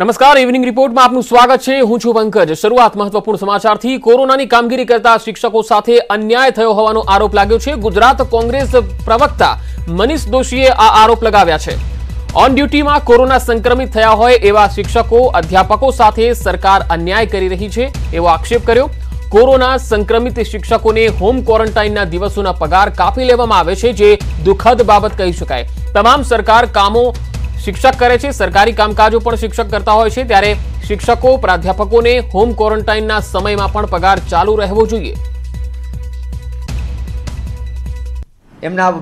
નમસ્કાર ઇવનિંગ રિપોર્ટમાં આપનું સ્વાગત છે હું છું પંકજ શરૂઆત મહત્વપૂર્ણ સમાચારથી કોરોનાની કામગીરી કરતા શિક્ષકો સાથે અન્યાય થયો હોવાનો આરોપ લાગ્યો છે ગુજરાત કોંગ્રેસ પ્રવક્તા મનીષ દોશીએ આ આરોપ લગાવ્યા છે ઓન ડ્યુટીમાં કોરોના સંક્રમિત થયા હોય એવા શિક્ષકો અધ્યાપકો સાથે સરકાર અન્યાય કરી રહી છે એવો આક્ષેપ કર્યો કોરોના સંક્રમિત શિક્ષકોને હોમ ક્વોરન્ટાઇનના દિવસોના પગાર કાપી લેવામાં આવે છે જે દુઃખદ બાબત કહી શકાય તમામ સરકાર કામો શિક્ષક કરે છે સરકારી કામકાજો પણ શિક્ષક કરતા હોય છે ત્યારે શિક્ષકો પ્રાધ્યાપકોને હોમ ક્વોરન્ટાઇનના સમયમાં પણ પગાર ચાલુ રહેવો જોઈએ એમના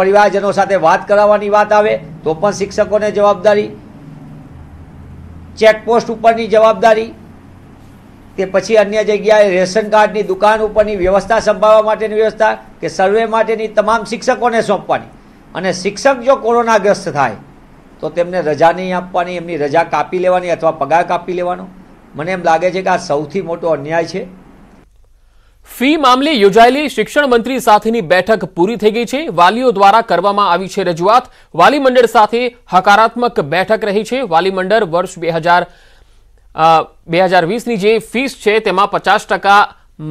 પરિવારજનો સાથે વાત કરાવવાની વાત આવે તો પણ શિક્ષકોને જવાબદારી ચેકપોસ્ટ ઉપરની જવાબદારી કે પછી અન્ય જગ્યાએ રેશન કાર્ડની દુકાન ઉપરની વ્યવસ્થા સંભાળવા માટેની વ્યવસ્થા કે સર્વે માટેની તમામ શિક્ષકોને સોંપવાની અને શિક્ષક જો કોરોનાગ્રસ્ત થાય તો તેમને રજા નહીં આપવાની એમની રજા કાપી લેવાની અથવા પગાર કાપી લેવાનો મને એમ લાગે છે કે આ સૌથી મોટો અન્યાય છે ફી મામલે યોજાયેલી શિક્ષણ મંત્રી સાથેની બેઠક પૂરી થઈ ગઈ છે વાલીઓ દ્વારા કરવામાં આવી છે રજૂઆત વાલીમંડળ સાથે હકારાત્મક બેઠક રહી છે વાલીમંડળ વર્ષ બે હજાર બે હજાર વીસની જે ફીસ છે તેમાં પચાસ ટકા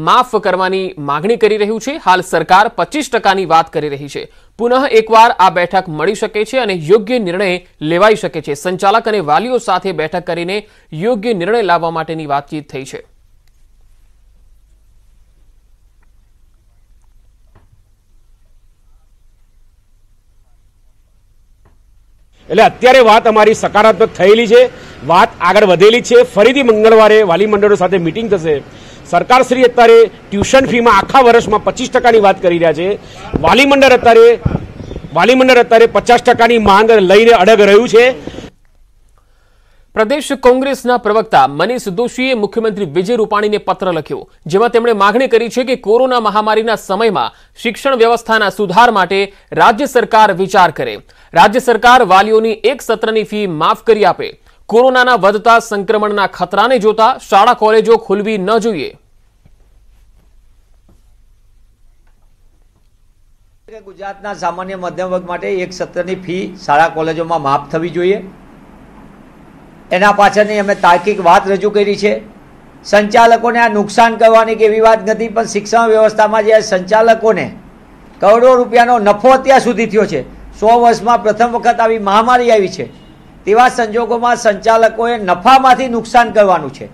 માફ કરવાની માગણી કરી રહ્યું છે હાલ સરકાર પચીસ ટકાની વાત કરી રહી છે પુનઃ એકવાર આ બેઠક મળી શકે છે અને યોગ્ય નિર્ણય લેવાઈ શકે છે સંચાલક અને વાલીઓ સાથે બેઠક કરીને યોગ્ય નિર્ણય લાવવા માટેની વાતચીત થઈ છે એટલે અત્યારે વાત અમારી સકારાત્મક થયેલી છે વાત આગળ વધેલી છે ફરીથી મંગળવારે વાલી મંડળો સાથે મિટિંગ થશે સરકારશ્રી અત્યારે ટ્યુશન ફીમાં આખા વર્ષમાં પચીસ ટકાની વાત કરી રહ્યા છે વાલી અત્યારે વાલી અત્યારે પચાસ ટકાની માંગ લઈને અડગ રહ્યું છે પ્રદેશ કોંગ્રેસના પ્રવક્તા મનીષ દોશીએ મુખ્યમંત્રી વિજય રૂપાણીને પત્ર લખ્યો જેમાં તેમણે માગણી કરી છે કે કોરોના મહામારીના સમયમાં શિક્ષણ વ્યવસ્થાના સુધાર માટે રાજ્ય સરકાર વિચાર કરે રાજ્ય સરકાર વાલીઓની એક સત્રની ફી માફ કરી આપે કોરોનાના વધતા સંક્રમણના ખતરાને જોતા શાળા કોલેજો ખોલવી ન જોઈએ ગુજરાતના સામાન્ય મધ્યમ વર્ગ માટે એક સત્રની ફી શાળા કોલેજોમાં માફ થવી જોઈએ એના પાછળની અમે તાર્કિક વાત રજૂ કરી છે સંચાલકોને આ નુકસાન કરવાની કે એવી વાત નથી પણ શિક્ષણ વ્યવસ્થામાં જે સંચાલકોને કરોડો રૂપિયાનો નફો અત્યાર સુધી થયો છે સો વર્ષમાં પ્રથમ વખત આવી મહામારી આવી છે તેવા સંજોગોમાં સંચાલકોએ નફામાંથી નુકસાન કરવાનું છે